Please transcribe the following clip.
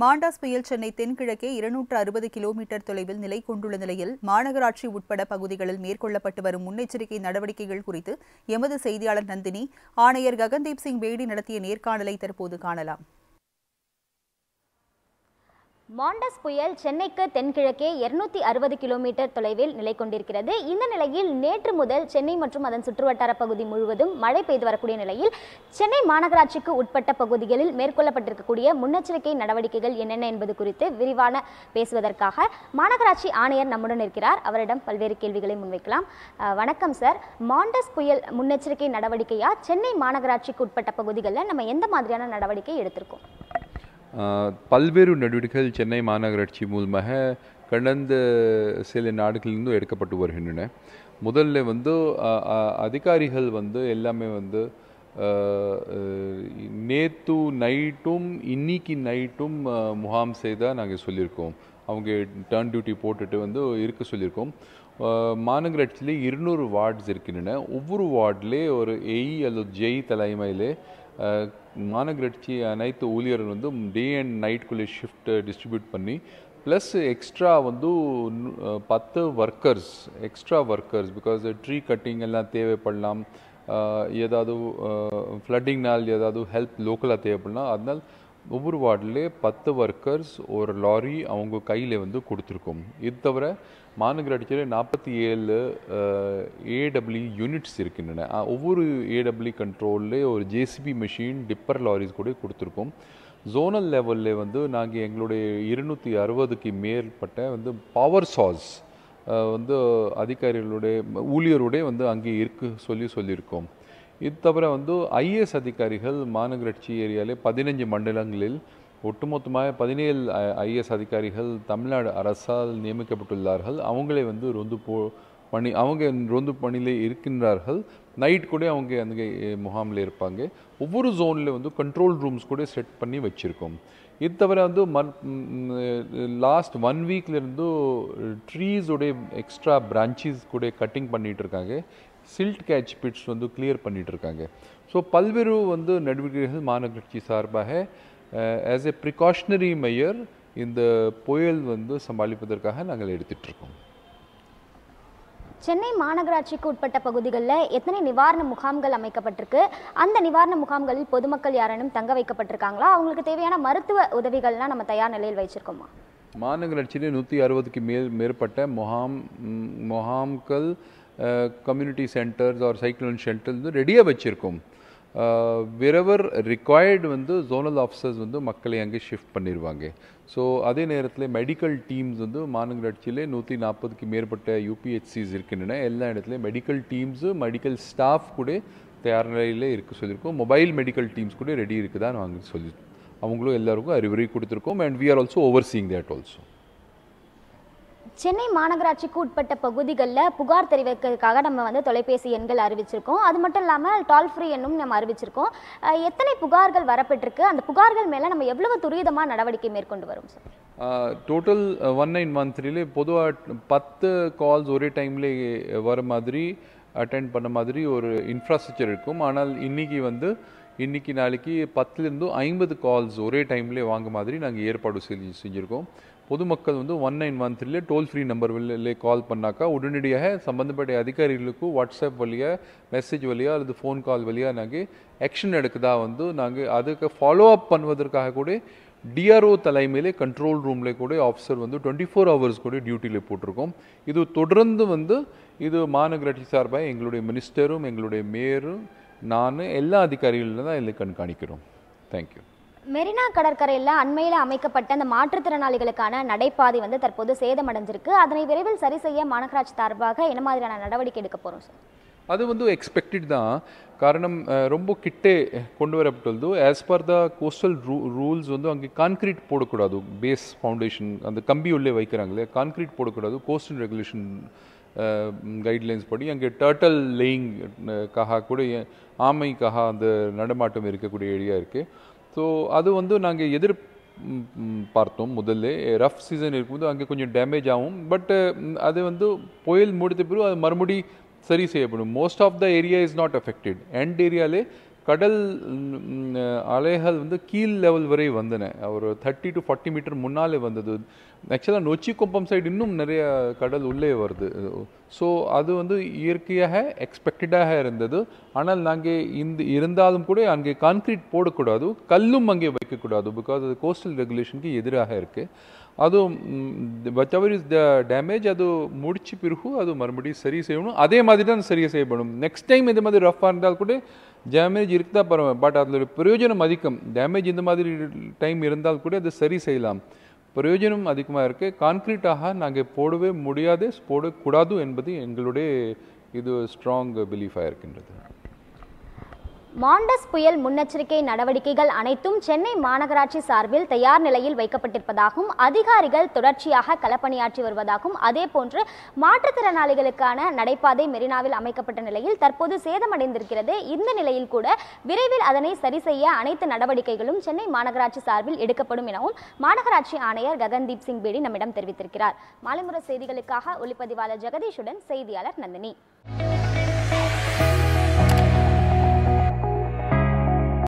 மாண்டாஸ் புயல் சென்னை தென்கிழக்கே இருநூற்று அறுபது கிலோமீட்டர் தொலைவில் நிலை கொண்டுள்ள நிலையில் மாநகராட்சி உட்பட பகுதிகளில் மேற்கொள்ளப்பட்டு வரும் முன்னெச்சரிக்கை நடவடிக்கைகள் குறித்து எமது செய்தியாளர் நந்தினி ஆணையர் ககன்தீப் சிங் பேடி நடத்திய நேர்காணலை தற்போது காணலாம் மாண்டஸ் புயல் சென்னைக்கு தென்கிழக்கே இருநூத்தி அறுபது கிலோமீட்டர் தொலைவில் நிலை கொண்டிருக்கிறது இந்த நிலையில் நேற்று முதல் சென்னை மற்றும் அதன் சுற்றுவட்டார பகுதி முழுவதும் மழை பெய்து வரக்கூடிய நிலையில் சென்னை மாநகராட்சிக்கு உட்பட்ட பகுதிகளில் மேற்கொள்ளப்பட்டிருக்கக்கூடிய முன்னெச்சரிக்கை நடவடிக்கைகள் என்னென்ன என்பது குறித்து விரிவான பேசுவதற்காக மாநகராட்சி ஆணையர் நம்முடன் இருக்கிறார் அவரிடம் பல்வேறு கேள்விகளை முன்வைக்கலாம் வணக்கம் சார் மாண்டஸ் புயல் முன்னெச்சரிக்கை நடவடிக்கையா சென்னை மாநகராட்சிக்கு உட்பட்ட பகுதிகளில் நம்ம எந்த மாதிரியான நடவடிக்கை எடுத்திருக்கோம் பல்வேறு நடவடிக்கைகள் சென்னை மாநகராட்சி மூலமாக கடந்த சில நாடுகளிலிருந்து எடுக்கப்பட்டு வருகின்றன முதல்ல வந்து அதிகாரிகள் வந்து எல்லாமே வந்து நேற்று நைட்டும் இன்னைக்கு நைட்டும் முகாம் செய்தால் நாங்கள் சொல்லியிருக்கோம் அவங்க டர்ன் டியூட்டி போட்டுட்டு வந்து இருக்க சொல்லியிருக்கோம் மாநகராட்சியில் இருநூறு வார்ட்ஸ் இருக்கின்றன ஒவ்வொரு வார்டிலே ஒரு எய் அல்லது ஜெய் தலைமையிலே மாநகராட்சி அனைத்து ஊழியர்கள் வந்து டே அண்ட் நைட்குள்ளே ஷிஃப்ட் டிஸ்ட்ரிபியூட் பண்ணி ப்ளஸ் எக்ஸ்ட்ரா வந்து பத்து workers extra workers because tree cutting எல்லாம் தேவைப்படலாம் ஏதாவது ஃப்ளட்டிங்னால் ஏதாவது ஹெல்ப் லோக்கலாக தேவைப்படலாம் அதனால் ஒவ்வொரு வார்டில் பத்து ஒர்க்கர்ஸ் ஒரு லாரி அவங்க கையில் வந்து கொடுத்துருக்கோம் இது தவிர மாநகராட்சியில் நாற்பத்தி ஏழு ஏடபிள்யூ யூனிட்ஸ் இருக்கின்றன ஒவ்வொரு ஏடபிள்யூ கண்ட்ரோலில் ஒரு ஜேசிபி மிஷின் டிப்பர் லாரிஸ் கூட கொடுத்துருக்கோம் ஜோனல் லெவலில் வந்து நாங்கள் எங்களுடைய இருநூற்றி அறுபதுக்கு மேற்பட்ட வந்து பவர் சாஸ் வந்து அதிகாரிகளுடைய ஊழியருடைய வந்து அங்கே இருக்கு சொல்லி சொல்லியிருக்கோம் இது தவிர வந்து ஐஏஎஸ் அதிகாரிகள் மாநகராட்சி ஏரியாவிலே பதினஞ்சு மண்டலங்களில் ஒட்டுமொத்தமாக பதினேழு ஐஏஎஸ் அதிகாரிகள் தமிழ்நாடு அரசால் நியமிக்கப்பட்டுள்ளார்கள் அவங்களே வந்து ரொந்து போ பணி அவங்க ரொந்து பணியில் இருக்கின்றார்கள் நைட் கூட அவங்க அங்கே முகாமில் இருப்பாங்க ஒவ்வொரு ஜோனில் வந்து கண்ட்ரோல் ரூம்ஸ் கூட செட் பண்ணி வச்சுருக்கோம் இது தவிர வந்து மன் லாஸ்ட் ஒன் வீக்லேருந்து ட்ரீஸோடைய எக்ஸ்ட்ரா பிரான்ச்சஸ் கூட கட்டிங் பண்ணிகிட்டு இருக்காங்க சில்ட் கேட்ச் பிட்ஸ் வந்து கிளியர் பண்ணிகிட்ருக்காங்க ஸோ பல்வேறு வந்து நடவடிக்கைகள் மாநகராட்சி சார்பாக ஆஸ் எ ப்ரிகாஷனரி மையர் இந்த புயல் வந்து சமாளிப்பதற்காக நாங்கள் எடுத்துகிட்ருக்கோம் சென்னை மாநகராட்சிக்கு உட்பட்ட பகுதிகளில் எத்தனை நிவாரண முகாம்கள் அமைக்கப்பட்டிருக்கு அந்த நிவாரண முகாம்களில் பொதுமக்கள் யாரேனும் தங்க வைக்கப்பட்டிருக்காங்களா அவங்களுக்கு தேவையான மருத்துவ உதவிகள்லாம் நம்ம தயார் நிலையில் வச்சுருக்கோமா மாநகராட்சியில் நூற்றி அறுபதுக்கு மேல் மேற்பட்ட முகாம் முகாம்கள் community centres or cyclone shelters வந்து ரெடியாக வச்சுருக்கோம் விரவர் ரிக்வயர்டு வந்து ஜோனல் ஆஃபீஸர்ஸ் வந்து மக்களை அங்கே ஷிஃப்ட் பண்ணிடுவாங்க ஸோ அதே நேரத்தில் மெடிக்கல் டீம்ஸ் வந்து மாநகராட்சியில் நூற்றி நாற்பதுக்கு மேற்பட்ட யூபிஹெச்சிஸ் இருக்கின்றன எல்லா இடத்துலையும் மெடிக்கல் டீம்ஸு மெடிக்கல் ஸ்டாஃப் கூட தயார் நிலையில் இருக்க சொல்லியிருக்கோம் மொபைல் மெடிக்கல் டீம்ஸ் கூட ரெடி இருக்குதான்னு வாங்க சொல்லி அவங்களும் எல்லாருக்கும் அறிவுரை கொடுத்துருக்கோம் and we are also overseeing that also Chennai மாநகராட்சிக்கு உட்பட்ட பகுதிகளில் புகார் தெரிவிக்கிறதுக்காக நம்ம வந்து தொலைபேசி எண்கள் அறிவிச்சிருக்கோம் அது மட்டும் இல்லாமல் டால் ஃப்ரீ எண்ணும் நம்ம அறிவிச்சிருக்கோம் எத்தனை புகார்கள் வரப்பட்டிருக்கு அந்த புகார்கள் மேலே நம்ம எவ்வளவு துரிதமாக நடவடிக்கை மேற்கொண்டு வரும் sir total one nine one த்ரீலே பொதுவாக பத்து கால்ஸ் ஒரே டைம்லேயே வர மாதிரி அட்டென்ட் பண்ண மாதிரி ஒரு இன்ஃப்ராஸ்ட்ரக்சர் இருக்கும் ஆனால் இன்றைக்கி வந்து இன்றைக்கி நாளைக்கு பத்துலேருந்து ஐம்பது கால்ஸ் ஒரே டைம்லேயே வாங்க மாதிரி நாங்கள் ஏற்பாடு செஞ்சு செஞ்சுருக்கோம் பொதுமக்கள் வந்து ஒன் நைன் ஒன் த்ரீலே டோல் ஃப்ரீ நம்பர் கால் பண்ணாக்கா உடனடியாக சம்மந்தப்பட்ட அதிகாரிகளுக்கும் வாட்ஸ்அப் வழியாக மெசேஜ் வழியாக அல்லது ஃபோன் கால் வழியாக நாங்கள் ஆக்ஷன் எடுக்கதா வந்து நாங்கள் அதுக்கு ஃபாலோ அப் பண்ணுவதற்காக கூட டிஆர்ஓ தலைமையிலே கண்ட்ரோல் ரூமில் கூட ஆஃபீஸர் வந்து டுவெண்ட்டி ஃபோர் ஹவர்ஸ் கூட டியூட்டியில் போட்டிருக்கோம் இது தொடர்ந்து வந்து இது மாநகராட்சி சார்பாக எங்களுடைய மினிஸ்டரும் எங்களுடைய மேயரும் நான் எல்லா அதிகாரிகளும் தான் இதில் கண்காணிக்கிறோம் தேங்க்யூ மெரினா கடற்கரையில் அண்மையில் அமைக்கப்பட்ட அந்த மாற்றுத்திறனாளிகளுக்கான நடைபாதை வந்து தற்போது சேதமடைஞ்சிருக்கு அதனை விரைவில் சரி செய்ய மாநகராட்சி சார்பாக என்ன மாதிரியான நடவடிக்கை எடுக்க போகிறோம் சார் அது வந்து எக்ஸ்பெக்டட் தான் காரணம் ரொம்ப கிட்டே கொண்டு வரப்பட்டுள்ளது ஆஸ் பர் த கோஸ்டல் ரூ ரூல்ஸ் வந்து அங்கே கான்க்ரீட் போடக்கூடாது பேஸ் ஃபவுண்டேஷன் அந்த கம்பி உள்ளே வைக்கிறாங்க இல்லையா கான்க்ரீட் போடக்கூடாது கோஸ்டல் ரெகுலேஷன் கைட்லைன்ஸ் படி அங்கே லேயிங் லேயிங்காக கூட ஆமைக்காக அந்த நடமாட்டம் இருக்கக்கூடிய ஏரியா இருக்குது ஸோ அது வந்து நாங்கள் எதிர் பார்த்தோம் முதல்ல ரஃப் சீசன் இருக்கும்போது அங்கே கொஞ்சம் டேமேஜ் ஆகும் பட் அது வந்து புயல் முடித்த பிறகு அது மறுபடி சரி செய்யப்படும் most of the area is not affected and ஏரியாலே கடல் அலைகள் வந்து கீழ் லெவல் வரை வந்தன ஒரு தேர்ட்டி டு ஃபார்ட்டி மீட்டர் முன்னாலே வந்தது ஆக்சுவலாக நொச்சி குப்பம் சைடு இன்னும் நிறைய கடல் உள்ளே வருது ஸோ அது வந்து இயற்கையாக எக்ஸ்பெக்டடாக இருந்தது ஆனால் நாங்கள் இந்த இருந்தாலும் கூட அங்கே கான்க்ரீட் போடக்கூடாது கல்லும் அங்கே வைக்கக்கூடாது பிகாஸ் அது கோஸ்டல் ரெகுலேஷனுக்கு எதிராக இருக்குது அதுவும் வட் எவர் இஸ் த டேமேஜ் அது முடிச்சு பிறகு அது மறுபடியும் சரி செய்யணும் அதே மாதிரி தான் சரி செய்யப்படும் நெக்ஸ்ட் டைம் இந்த மாதிரி ரஃப்பாக இருந்தால் கூட டேமேஜ் இருக்குதா பரவாயில்ல பட் அதில் பிரயோஜனம் அதிகம் டேமேஜ் இந்த மாதிரி டைம் இருந்தால் கூட அது சரி செய்யலாம் பிரயோஜனம் அதிகமாக இருக்குது கான்கிரீட்டாக நாங்கள் போடவே முடியாது போடக்கூடாது என்பது எங்களுடைய இது ஸ்ட்ராங் பிலீஃபாக இருக்கின்றது மாண்டஸ் புயல் முன்னெச்சரிக்கை நடவடிக்கைகள் அனைத்தும் சென்னை மாநகராட்சி சார்பில் தயார் நிலையில் வைக்கப்பட்டிருப்பதாகவும் அதிகாரிகள் தொடர்ச்சியாக களப்பணியாற்றி வருவதாகவும் அதேபோன்று மாற்றுத்திறனாளிகளுக்கான நடைபாதை மெரினாவில் அமைக்கப்பட்ட நிலையில் தற்போது சேதமடைந்திருக்கிறது இந்த நிலையில் கூட விரைவில் அதனை சரி செய்ய அனைத்து நடவடிக்கைகளும் சென்னை மாநகராட்சி சார்பில் எடுக்கப்படும் எனவும் மாநகராட்சி ஆணையர் ககன்தீப் சிங் பேடி நம்மிடம் தெரிவித்திருக்கிறார் மாலைமுறை செய்திகளுக்காக ஒளிப்பதிவாளர் ஜெகதீஷுடன் செய்தியாளர் நந்தினி